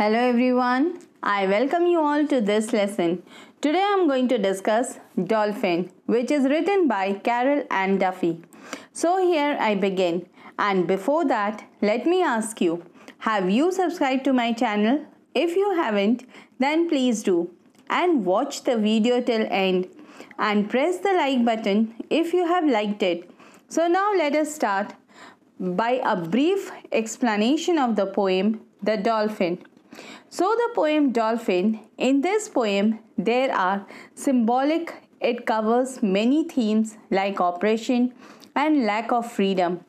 Hello everyone, I welcome you all to this lesson. Today I am going to discuss Dolphin which is written by Carol and Duffy. So here I begin and before that let me ask you have you subscribed to my channel? If you haven't then please do and watch the video till end and press the like button if you have liked it. So now let us start by a brief explanation of the poem The Dolphin. So, the poem Dolphin, in this poem, there are symbolic, it covers many themes like oppression and lack of freedom.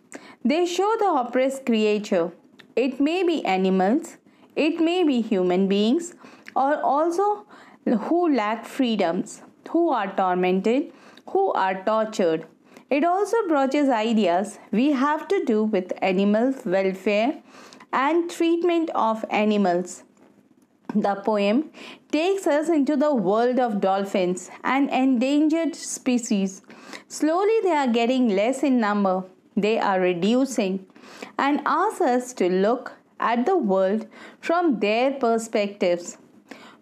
They show the oppressed creature. It may be animals, it may be human beings, or also who lack freedoms, who are tormented, who are tortured. It also broaches ideas we have to do with animal welfare and treatment of animals. The poem takes us into the world of dolphins, an endangered species. Slowly, they are getting less in number, they are reducing, and asks us to look at the world from their perspectives.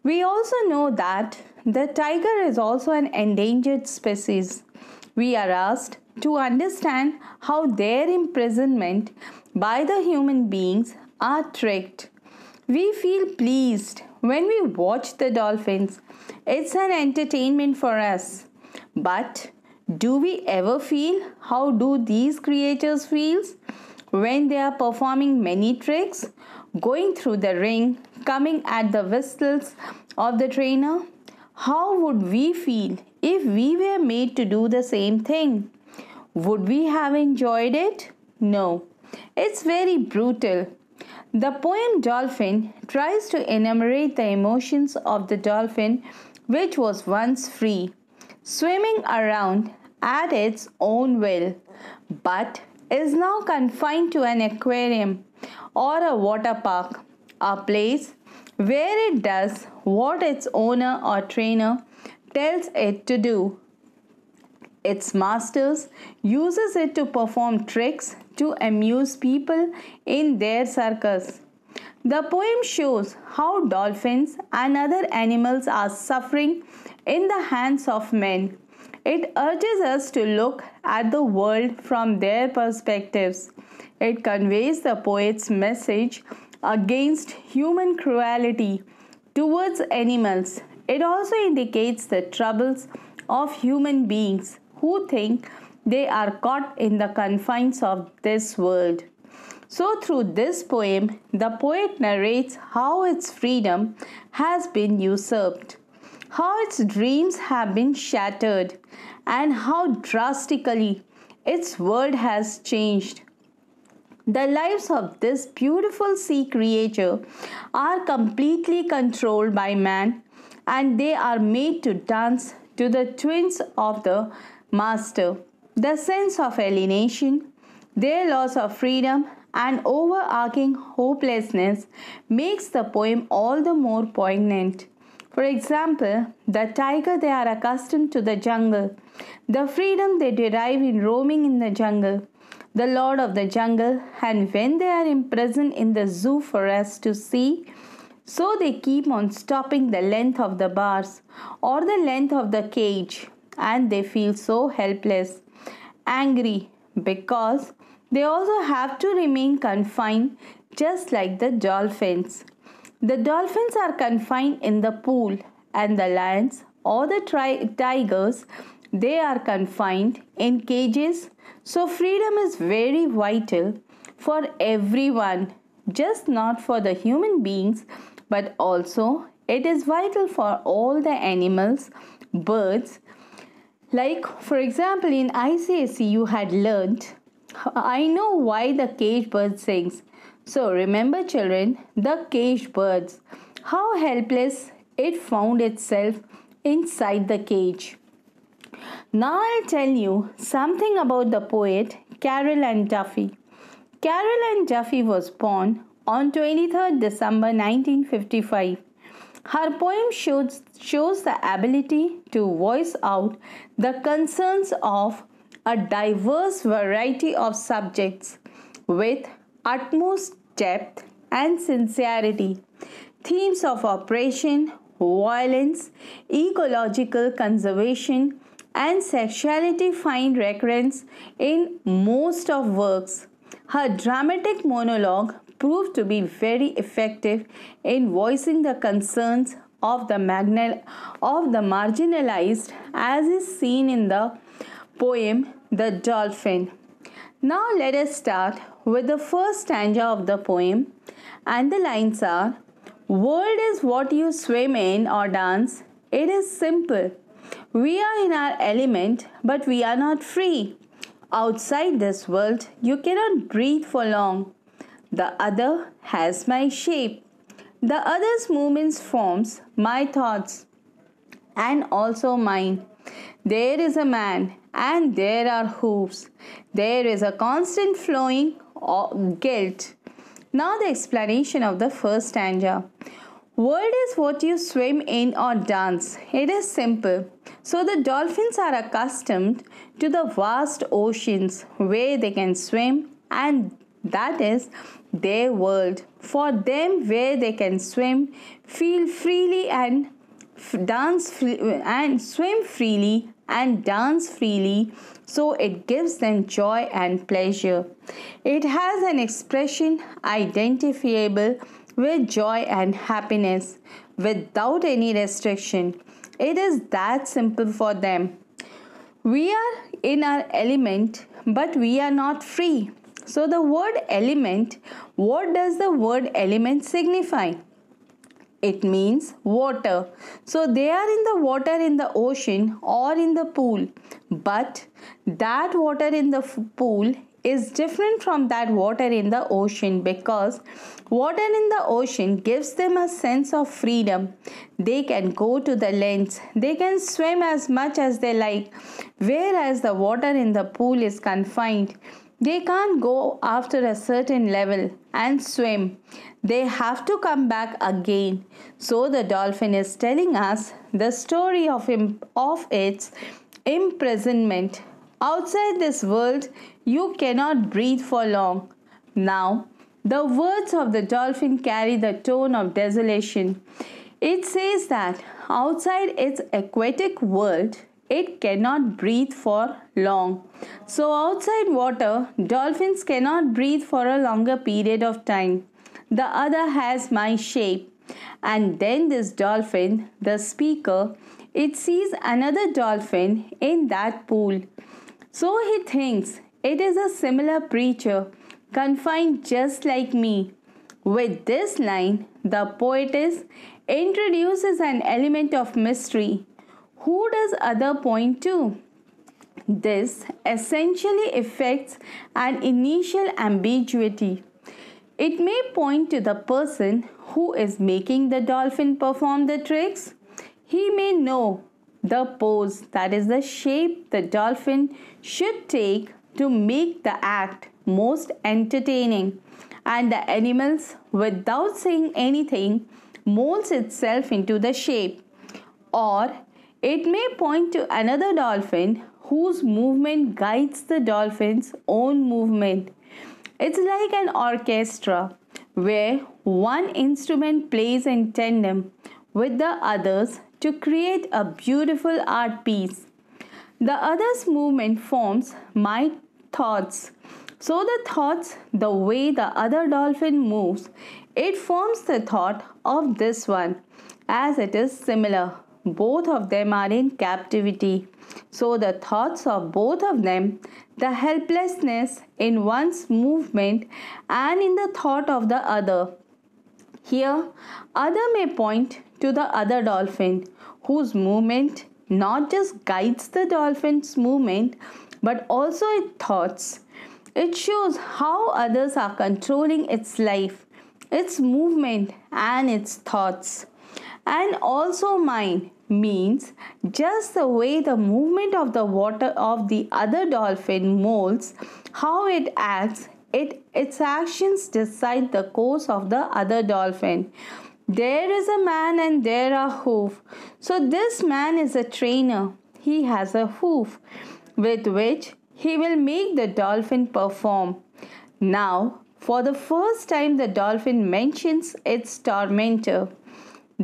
We also know that the tiger is also an endangered species. We are asked to understand how their imprisonment by the human beings are tricked we feel pleased when we watch the dolphins. It's an entertainment for us. But do we ever feel how do these creatures feel when they are performing many tricks, going through the ring, coming at the whistles of the trainer? How would we feel if we were made to do the same thing? Would we have enjoyed it? No. It's very brutal the poem Dolphin tries to enumerate the emotions of the dolphin, which was once free, swimming around at its own will, but is now confined to an aquarium or a water park, a place where it does what its owner or trainer tells it to do. Its masters uses it to perform tricks to amuse people in their circus. The poem shows how dolphins and other animals are suffering in the hands of men. It urges us to look at the world from their perspectives. It conveys the poet's message against human cruelty towards animals. It also indicates the troubles of human beings who think they are caught in the confines of this world. So, through this poem, the poet narrates how its freedom has been usurped, how its dreams have been shattered, and how drastically its world has changed. The lives of this beautiful sea creature are completely controlled by man and they are made to dance to the twins of the master the sense of alienation, their loss of freedom, and overarching hopelessness makes the poem all the more poignant. For example, the tiger they are accustomed to the jungle, the freedom they derive in roaming in the jungle, the lord of the jungle, and when they are imprisoned in the zoo for us to see, so they keep on stopping the length of the bars or the length of the cage, and they feel so helpless angry because they also have to remain confined just like the dolphins. The dolphins are confined in the pool and the lions or the tri- tigers they are confined in cages. So freedom is very vital for everyone, just not for the human beings but also it is vital for all the animals, birds, like, for example, in ICSE, you had learnt, I know why the cage bird sings. So, remember, children, the cage birds, how helpless it found itself inside the cage. Now, I'll tell you something about the poet Carol and Duffy. Carol and Duffy was born on 23rd December 1955 her poem shows, shows the ability to voice out the concerns of a diverse variety of subjects with utmost depth and sincerity. Themes of oppression, violence, ecological conservation, and sexuality find recurrence in most of works. Her dramatic monologue proved to be very effective in voicing the concerns of the, of the marginalized, as is seen in the poem The Dolphin. Now let us start with the first stanza of the poem, and the lines are World is what you swim in or dance. It is simple. We are in our element, but we are not free. Outside this world, you cannot breathe for long. The other has my shape. The other's movements forms my thoughts and also mine. There is a man and there are hooves. There is a constant flowing of guilt. Now the explanation of the first stanza. World is what you swim in or dance. It is simple. So the dolphins are accustomed to the vast oceans where they can swim and that is their world for them where they can swim, feel freely and dance free and swim freely and dance freely so it gives them joy and pleasure it has an expression identifiable with joy and happiness without any restriction it is that simple for them we are in our element but we are not free so the word element, what does the word element signify? It means water. So they are in the water in the ocean or in the pool. But that water in the pool is different from that water in the ocean because water in the ocean gives them a sense of freedom. They can go to the lens, they can swim as much as they like, whereas the water in the pool is confined. They can't go after a certain level and swim. They have to come back again. So the dolphin is telling us the story of, of its imprisonment. Outside this world, you cannot breathe for long. Now, the words of the dolphin carry the tone of desolation. It says that outside its aquatic world, it cannot breathe for long. So, outside water, dolphins cannot breathe for a longer period of time. The other has my shape. And then this dolphin, the speaker, it sees another dolphin in that pool. So he thinks it is a similar creature, confined just like me. With this line, the poetess introduces an element of mystery who does other point to? This essentially affects an initial ambiguity. It may point to the person who is making the dolphin perform the tricks. He may know the pose, that is, the shape the dolphin should take to make the act most entertaining. And the animals, without saying anything, molds itself into the shape. Or it may point to another dolphin whose movement guides the dolphin's own movement. It's like an orchestra where one instrument plays in tandem with the others to create a beautiful art piece. The other's movement forms my thoughts. So the thoughts, the way the other dolphin moves, it forms the thought of this one as it is similar both of them are in captivity. So, the thoughts of both of them, the helplessness in one's movement and in the thought of the other. Here, other may point to the other dolphin whose movement not just guides the dolphin's movement but also its thoughts. It shows how others are controlling its life, its movement, and its thoughts and also mine means just the way the movement of the water of the other dolphin molds how it acts it its actions decide the course of the other dolphin there is a man and there are hoof so this man is a trainer he has a hoof with which he will make the dolphin perform now for the first time the dolphin mentions its tormentor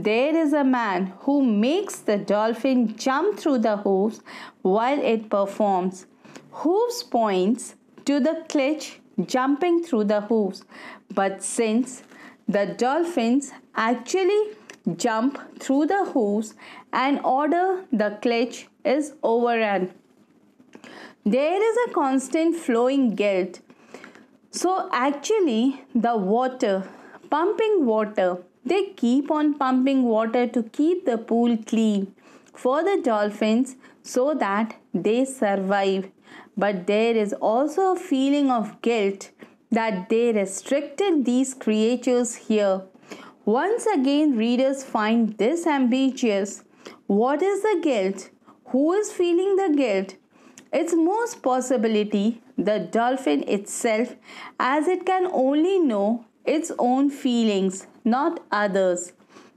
there is a man who makes the dolphin jump through the hoops while it performs. Hoops points to the clutch jumping through the hoops. But since the dolphins actually jump through the hoops and order the clutch is overrun. There is a constant flowing guilt. So actually the water, pumping water they keep on pumping water to keep the pool clean for the dolphins so that they survive. But there is also a feeling of guilt that they restricted these creatures here. Once again, readers find this ambiguous. What is the guilt? Who is feeling the guilt? It's most possibility the dolphin itself, as it can only know its own feelings, not others.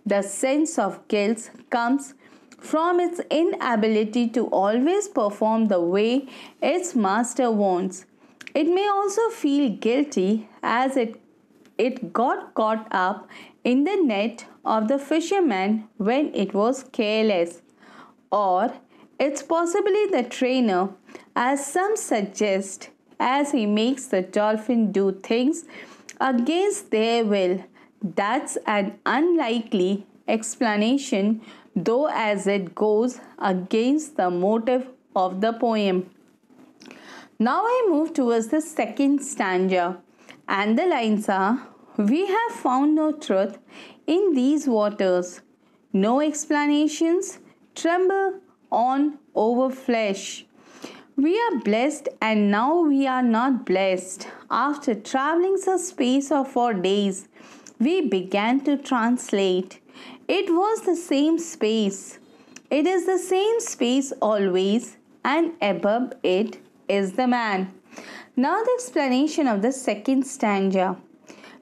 The sense of guilt comes from its inability to always perform the way its master wants. It may also feel guilty as it, it got caught up in the net of the fisherman when it was careless. Or it's possibly the trainer, as some suggest, as he makes the dolphin do things against their will. That's an unlikely explanation, though, as it goes against the motive of the poem. Now I move towards the second stanza, and the lines are We have found no truth in these waters, no explanations, tremble on over flesh. We are blessed and now we are not blessed. After traveling some space of four days, we began to translate. It was the same space. It is the same space always, and above it is the man. Now, the explanation of the second stanza.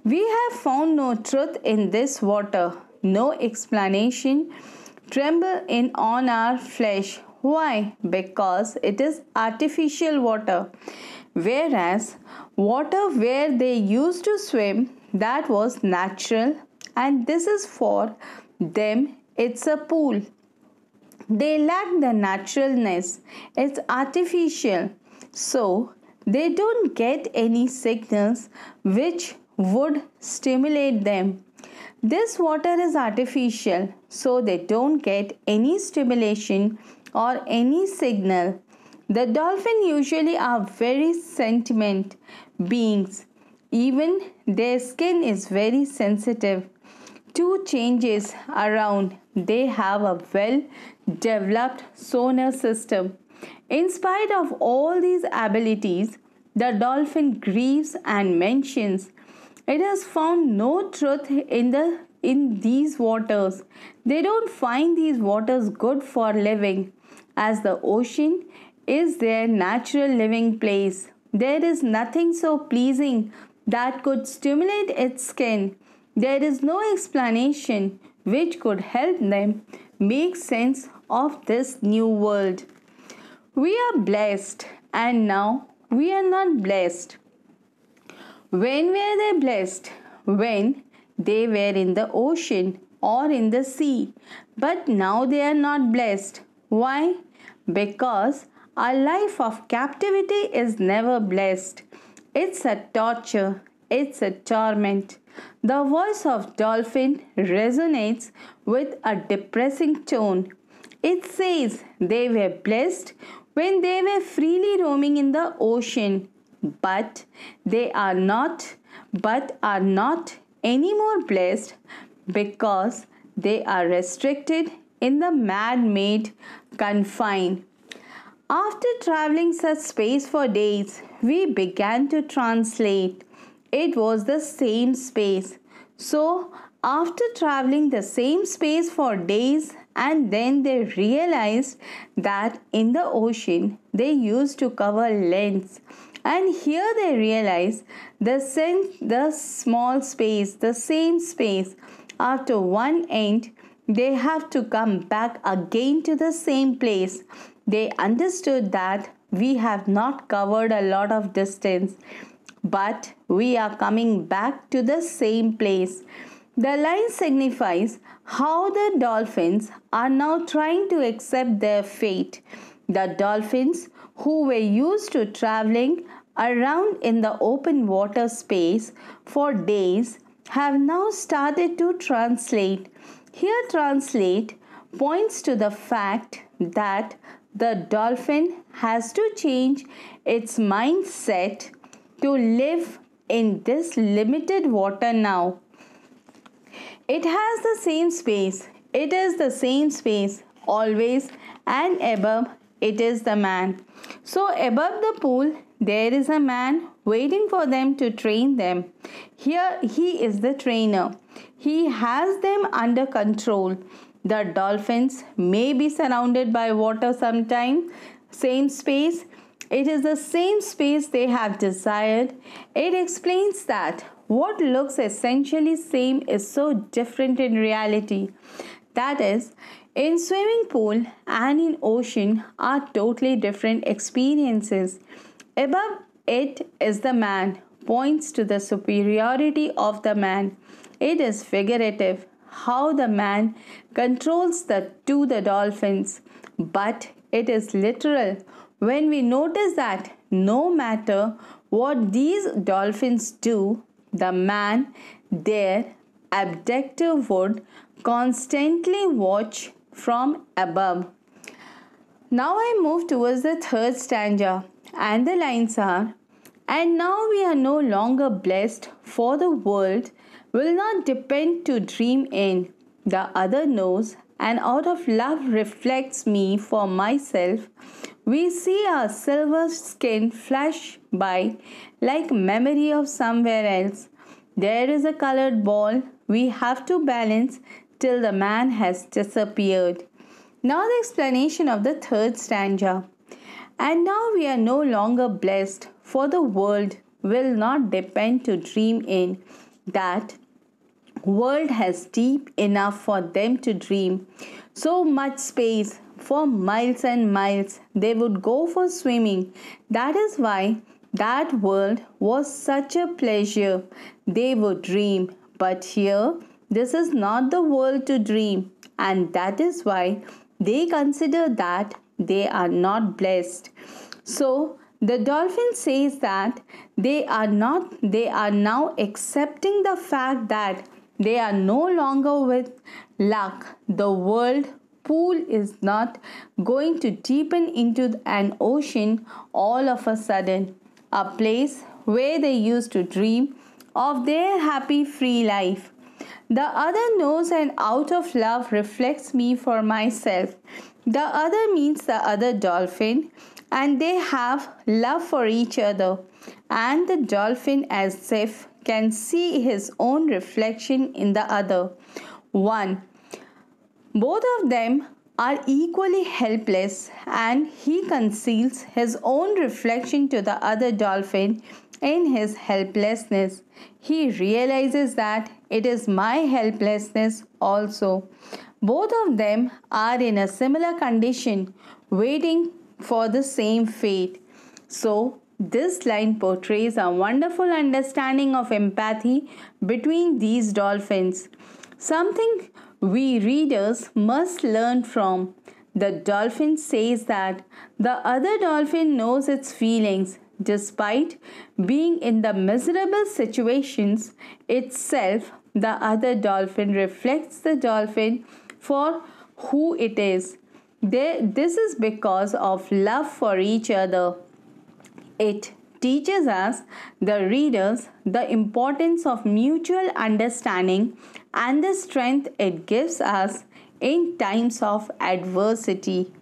We have found no truth in this water, no explanation. Tremble in on our flesh. Why? Because it is artificial water. Whereas water where they used to swim that was natural and this is for them it's a pool. They lack the naturalness. It's artificial. So they don't get any signals which would stimulate them. This water is artificial, so they don't get any stimulation or any signal. The dolphin usually are very sentient beings. Even their skin is very sensitive to changes around. They have a well developed sonar system. In spite of all these abilities, the dolphin grieves and mentions it has found no truth in the in these waters. They don't find these waters good for living as the ocean is their natural living place. There is nothing so pleasing that could stimulate its skin. There is no explanation which could help them make sense of this new world. We are blessed, and now we are not blessed. When were they blessed? When they were in the ocean or in the sea. But now they are not blessed. Why? because a life of captivity is never blessed. It's a torture, it's a torment. The voice of dolphin resonates with a depressing tone. It says they were blessed when they were freely roaming in the ocean, but they are not, but are not anymore blessed because they are restricted in the man-made confine. After traveling such space for days, we began to translate. It was the same space. So, after traveling the same space for days, and then they realized that in the ocean they used to cover lengths. And here they realized the, same, the small space, the same space. After one end, they have to come back again to the same place. They understood that we have not covered a lot of distance, but we are coming back to the same place. The line signifies how the dolphins are now trying to accept their fate. The dolphins, who were used to traveling around in the open water space for days, have now started to translate here, translate points to the fact that the dolphin has to change its mindset to live in this limited water now. It has the same space. It is the same space always and above it is the man. So above the pool there is a man waiting for them to train them. Here he is the trainer. He has them under control. The dolphins may be surrounded by water sometime, same space. It is the same space they have desired. It explains that what looks essentially same is so different in reality. That is, in swimming pool and in ocean are totally different experiences. Above it is the man points to the superiority of the man. It is figurative how the man controls the to the dolphins, but it is literal when we notice that no matter what these dolphins do, the man there abductor would constantly watch from above. Now I move towards the third stanza, and the lines are And now we are no longer blessed for the world, will not depend to dream in. The other knows, and out of love reflects me for myself. We see our silver skin flash by like memory of somewhere else. There is a colored ball we have to balance till the man has disappeared. Now, the explanation of the third stanza. And now we are no longer blessed, for the world will not depend to dream in that world has deep enough for them to dream. So much space for miles and miles they would go for swimming. That is why that world was such a pleasure. They would dream. But here, this is not the world to dream. And that is why they consider that they are not blessed. So, the dolphin says that they are not they are now accepting the fact that they are no longer with luck. The world pool is not going to deepen into an ocean all of a sudden, a place where they used to dream of their happy free life. The other knows and out of love reflects me for myself. The other means the other dolphin, and they have love for each other and the dolphin as if can see his own reflection in the other. 1. Both of them are equally helpless and he conceals his own reflection to the other dolphin in his helplessness. He realizes that it is my helplessness also. Both of them are in a similar condition, waiting for the same fate. So this line portrays a wonderful understanding of empathy between these dolphins, something we readers must learn from. The dolphin says that the other dolphin knows its feelings despite being in the miserable situations itself. The other dolphin reflects the dolphin for who it is. this is because of love for each other. It teaches us, the readers, the importance of mutual understanding and the strength it gives us in times of adversity.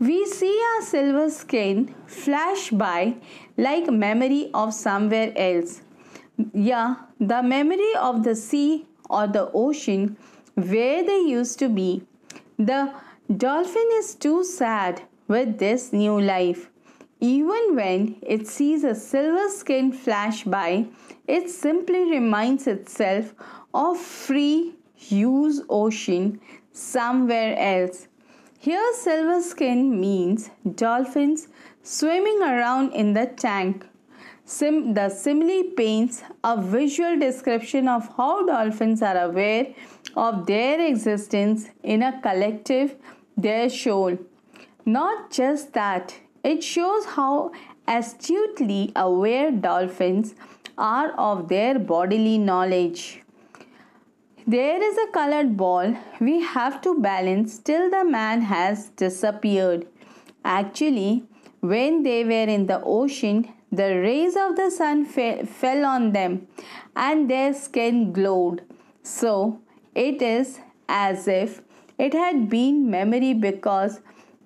We see our silver skin flash by like memory of somewhere else. Yeah, the memory of the sea or the ocean where they used to be. The dolphin is too sad with this new life. Even when it sees a silver skin flash by, it simply reminds itself of free use ocean somewhere else. Here, silver skin means dolphins swimming around in the tank. Sim- the simile paints a visual description of how dolphins are aware of their existence in a collective, their shoal. Not just that, it shows how astutely aware dolphins are of their bodily knowledge. There is a colored ball we have to balance till the man has disappeared. Actually, when they were in the ocean, the rays of the sun fe- fell on them and their skin glowed. So it is as if it had been memory because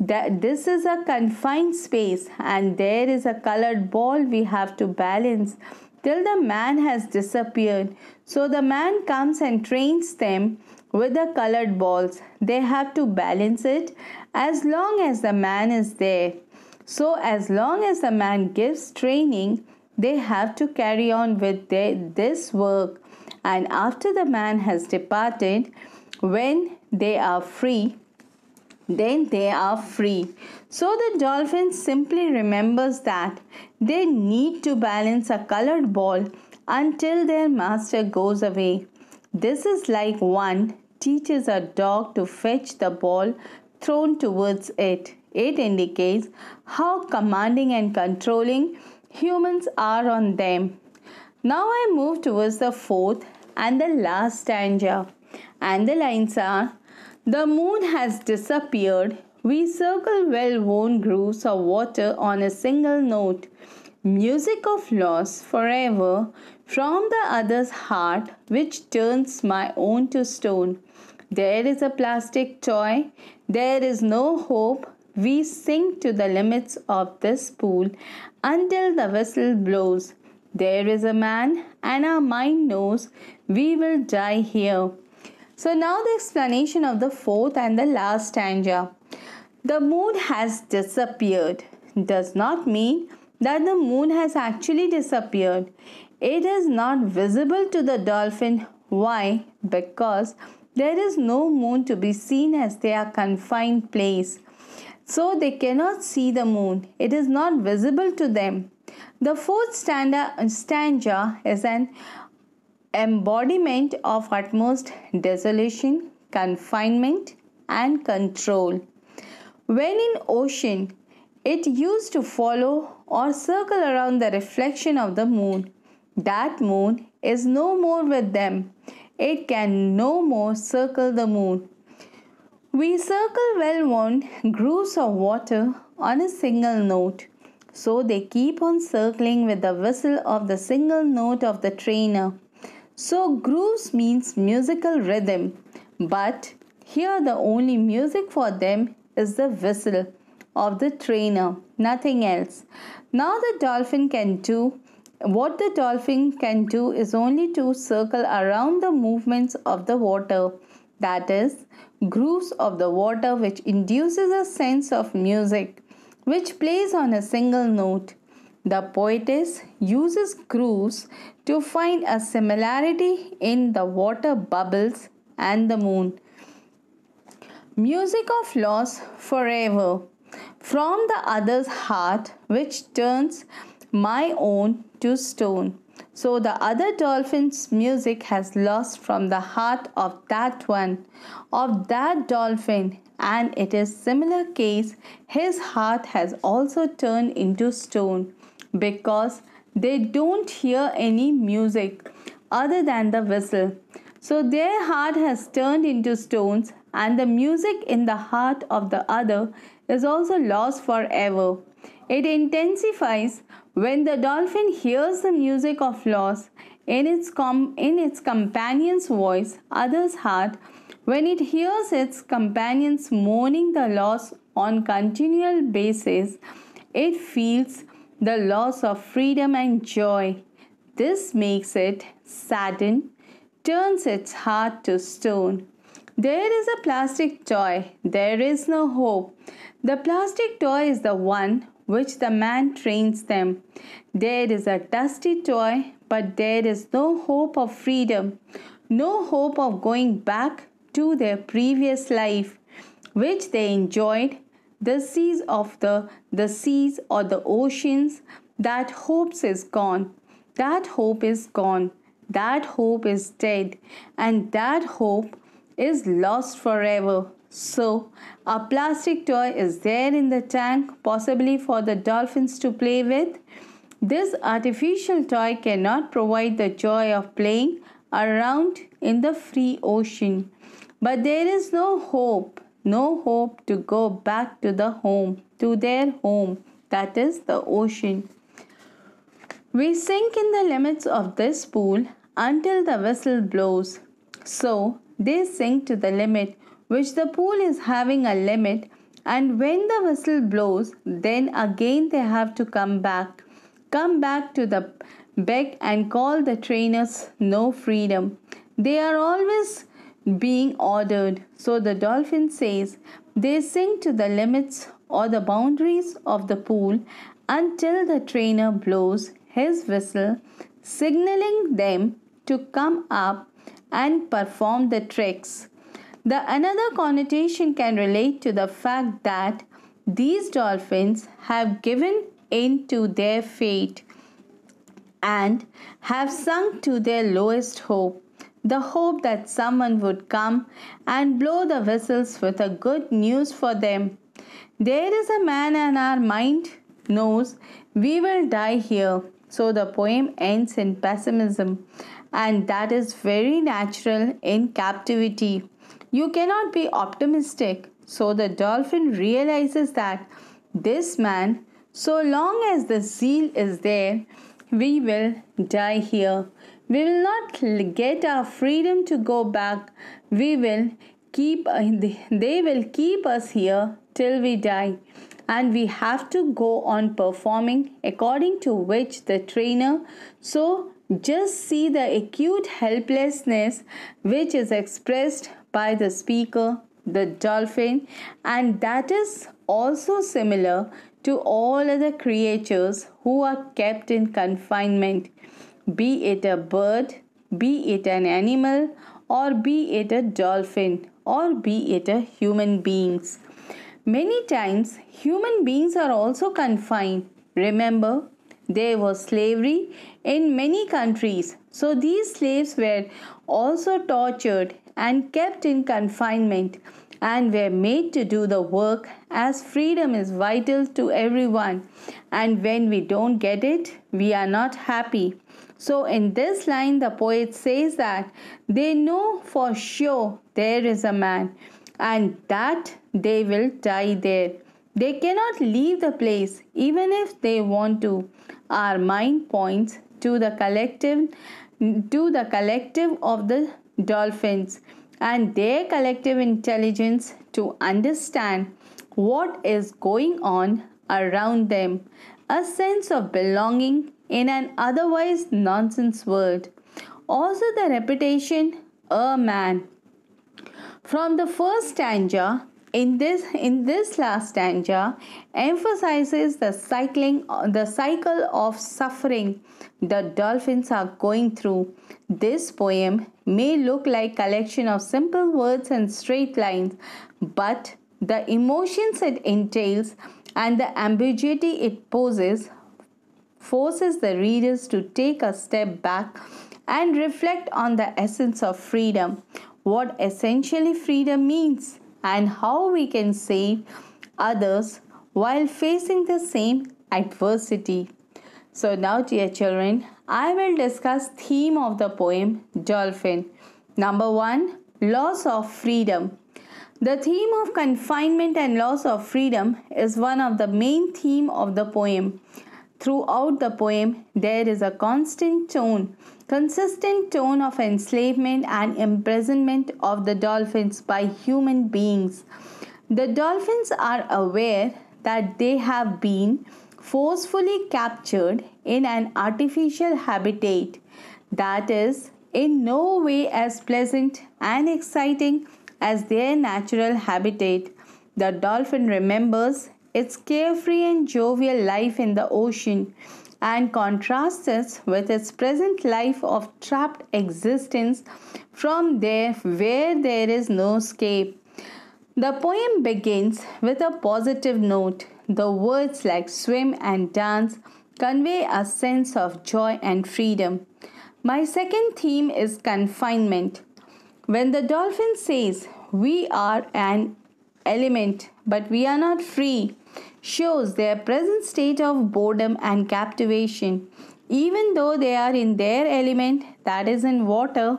that this is a confined space and there is a colored ball we have to balance till the man has disappeared. So the man comes and trains them with the colored balls. They have to balance it as long as the man is there. So as long as the man gives training, they have to carry on with their, this work. And after the man has departed, when they are free, then they are free. So the dolphin simply remembers that they need to balance a colored ball until their master goes away. This is like one teaches a dog to fetch the ball thrown towards it. It indicates how commanding and controlling humans are on them. Now I move towards the fourth and the last stanza. And the lines are the moon has disappeared. We circle well worn grooves of water on a single note. Music of loss forever from the other's heart, which turns my own to stone. There is a plastic toy, there is no hope. We sink to the limits of this pool until the whistle blows. There is a man, and our mind knows we will die here. So now the explanation of the fourth and the last stanza. The moon has disappeared does not mean that the moon has actually disappeared. It is not visible to the dolphin. Why? Because there is no moon to be seen as they are confined place. So they cannot see the moon. It is not visible to them. The fourth stanza, stanza is an embodiment of utmost desolation, confinement, and control. When in ocean, it used to follow or circle around the reflection of the moon. That moon is no more with them. It can no more circle the moon. We circle well worn grooves of water on a single note. So they keep on circling with the whistle of the single note of the trainer. So, grooves means musical rhythm, but here the only music for them is the whistle of the trainer, nothing else. Now, the dolphin can do what the dolphin can do is only to circle around the movements of the water, that is, grooves of the water, which induces a sense of music which plays on a single note. The poetess uses grooves to find a similarity in the water bubbles and the moon. Music of loss forever from the other's heart, which turns my own to stone. So the other dolphin's music has lost from the heart of that one, of that dolphin, and it is similar case. His heart has also turned into stone because they don't hear any music other than the whistle. So their heart has turned into stones, and the music in the heart of the other is also lost forever. It intensifies when the dolphin hears the music of loss in its, com- in its companion's voice, other's heart, when it hears its companions mourning the loss on continual basis, it feels the loss of freedom and joy. This makes it saddened, turns its heart to stone. There is a plastic toy, there is no hope. The plastic toy is the one which the man trains them. There is a dusty toy, but there is no hope of freedom, no hope of going back to their previous life, which they enjoyed the seas of the, the seas or the oceans, that hopes is gone, that hope is gone, that hope is dead, and that hope is lost forever. So, a plastic toy is there in the tank, possibly for the dolphins to play with. This artificial toy cannot provide the joy of playing around in the free ocean. But there is no hope no hope to go back to the home, to their home, that is the ocean. We sink in the limits of this pool until the whistle blows. So they sink to the limit, which the pool is having a limit, and when the whistle blows, then again they have to come back. Come back to the beck and call the trainers no freedom. They are always being ordered. So the dolphin says, They sink to the limits or the boundaries of the pool until the trainer blows his whistle, signaling them to come up and perform the tricks. The another connotation can relate to the fact that these dolphins have given in to their fate and have sunk to their lowest hope the hope that someone would come and blow the whistles with a good news for them. There is a man and our mind knows we will die here. So the poem ends in pessimism, and that is very natural in captivity. You cannot be optimistic. So the dolphin realizes that this man, so long as the zeal is there, we will die here. We will not get our freedom to go back. We will keep, they will keep us here till we die. And we have to go on performing according to which the trainer. So just see the acute helplessness which is expressed by the speaker, the dolphin, and that is also similar to all other creatures who are kept in confinement be it a bird, be it an animal, or be it a dolphin, or be it a human beings. Many times, human beings are also confined. Remember, there was slavery in many countries, so these slaves were also tortured and kept in confinement and were made to do the work as freedom is vital to everyone. And when we don't get it, we are not happy. So, in this line, the poet says that they know for sure there is a man and that they will die there. They cannot leave the place even if they want to. Our mind points to the collective to the collective of the dolphins and their collective intelligence to understand what is going on around them, a sense of belonging in an otherwise nonsense world. Also, the reputation a man. From the first stanza, in this in this last stanza emphasizes the cycling the cycle of suffering the dolphins are going through this poem may look like collection of simple words and straight lines but the emotions it entails, and the ambiguity it poses forces the readers to take a step back and reflect on the essence of freedom, what essentially freedom means, and how we can save others while facing the same adversity. So now dear children, I will discuss theme of the poem Dolphin. Number 1, loss of freedom. The theme of confinement and loss of freedom is one of the main theme of the poem. Throughout the poem, there is a constant tone, consistent tone of enslavement and imprisonment of the dolphins by human beings. The dolphins are aware that they have been forcefully captured in an artificial habitat that is in no way as pleasant and exciting as their natural habitat. The dolphin remembers its carefree and jovial life in the ocean and contrasts it with its present life of trapped existence from there where there is no escape. The poem begins with a positive note. The words like swim and dance convey a sense of joy and freedom. My second theme is confinement. When the dolphin says, We are an element, but we are not free, shows their present state of boredom and captivation. Even though they are in their element, that is, in water,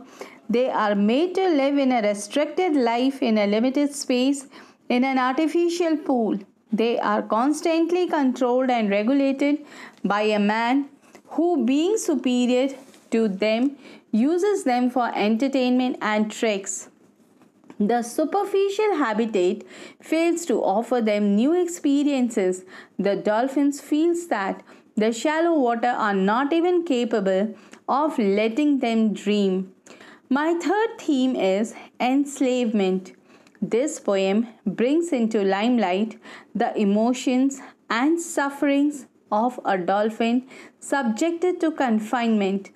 they are made to live in a restricted life in a limited space in an artificial pool. They are constantly controlled and regulated by a man who, being superior to them, uses them for entertainment and tricks. The superficial habitat fails to offer them new experiences. The dolphins feels that the shallow water are not even capable of letting them dream. My third theme is enslavement. This poem brings into limelight the emotions and sufferings of a dolphin subjected to confinement,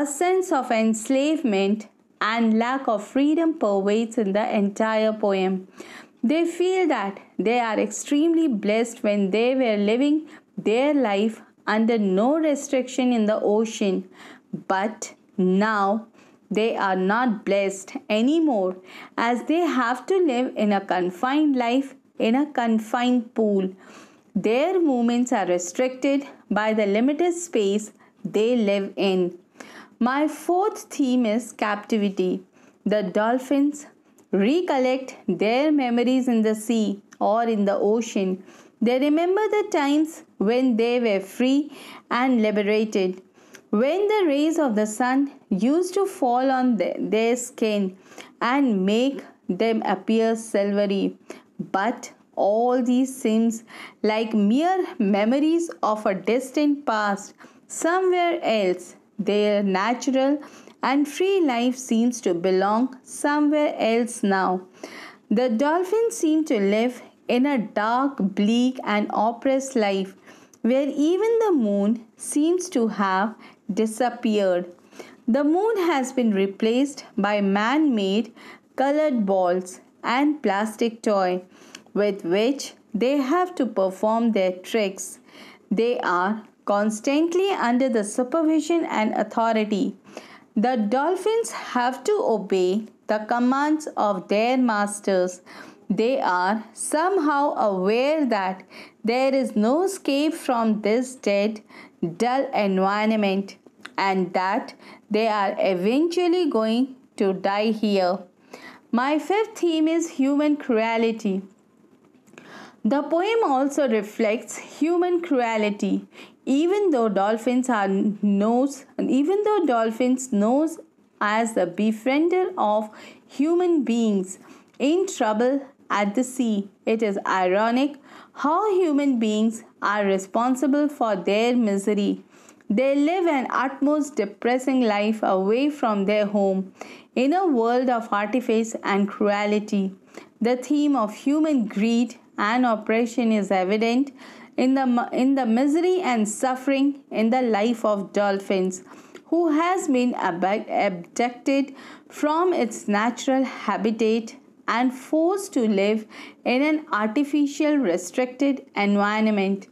a sense of enslavement, and lack of freedom pervades in the entire poem. They feel that they are extremely blessed when they were living their life under no restriction in the ocean, but now they are not blessed anymore as they have to live in a confined life in a confined pool. Their movements are restricted by the limited space they live in. My fourth theme is captivity. The dolphins recollect their memories in the sea or in the ocean. They remember the times when they were free and liberated, when the rays of the sun used to fall on their skin and make them appear silvery, but all these seems like mere memories of a distant past somewhere else. Their natural and free life seems to belong somewhere else now. The dolphins seem to live in a dark, bleak, and oppressed life where even the moon seems to have disappeared. The moon has been replaced by man made colored balls and plastic toy with which they have to perform their tricks. They are constantly under the supervision and authority. The dolphins have to obey the commands of their masters. They are somehow aware that there is no escape from this dead, dull environment and that they are eventually going to die here. My fifth theme is human cruelty. The poem also reflects human cruelty. Even though dolphins are knows, even though dolphins knows as the befriender of human beings in trouble at the sea, it is ironic how human beings are responsible for their misery. They live an utmost depressing life away from their home in a world of artifice and cruelty. The theme of human greed and oppression is evident in the, in the misery and suffering in the life of dolphins, who has been ab- abducted from its natural habitat and forced to live in an artificial restricted environment.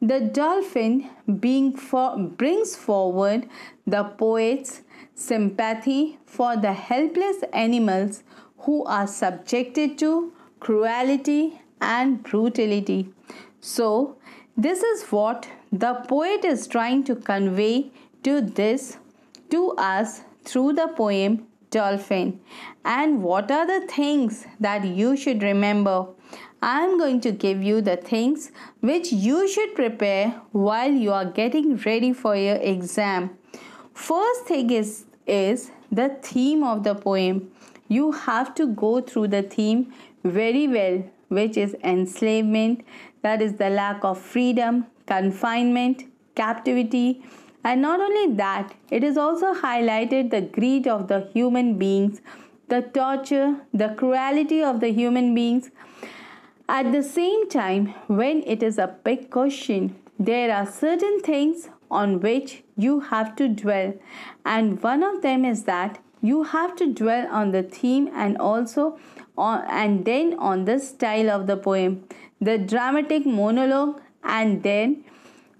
The dolphin being for, brings forward the poet's sympathy for the helpless animals who are subjected to cruelty and brutality. So, this is what the poet is trying to convey to this to us through the poem Dolphin. And what are the things that you should remember? I am going to give you the things which you should prepare while you are getting ready for your exam. First thing is, is the theme of the poem. You have to go through the theme very well which is enslavement, that is the lack of freedom, confinement, captivity. And not only that, it is also highlighted the greed of the human beings, the torture, the cruelty of the human beings. At the same time, when it is a big question, there are certain things on which you have to dwell, and one of them is that you have to dwell on the theme and also on, and then on the style of the poem the dramatic monologue and then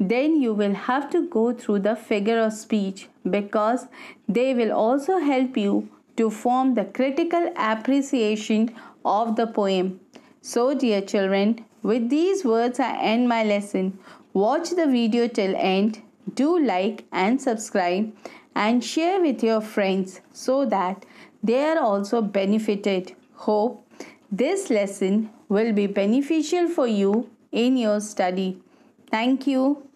then you will have to go through the figure of speech because they will also help you to form the critical appreciation of the poem so dear children with these words i end my lesson watch the video till end do like and subscribe and share with your friends so that they are also benefited. Hope this lesson will be beneficial for you in your study. Thank you.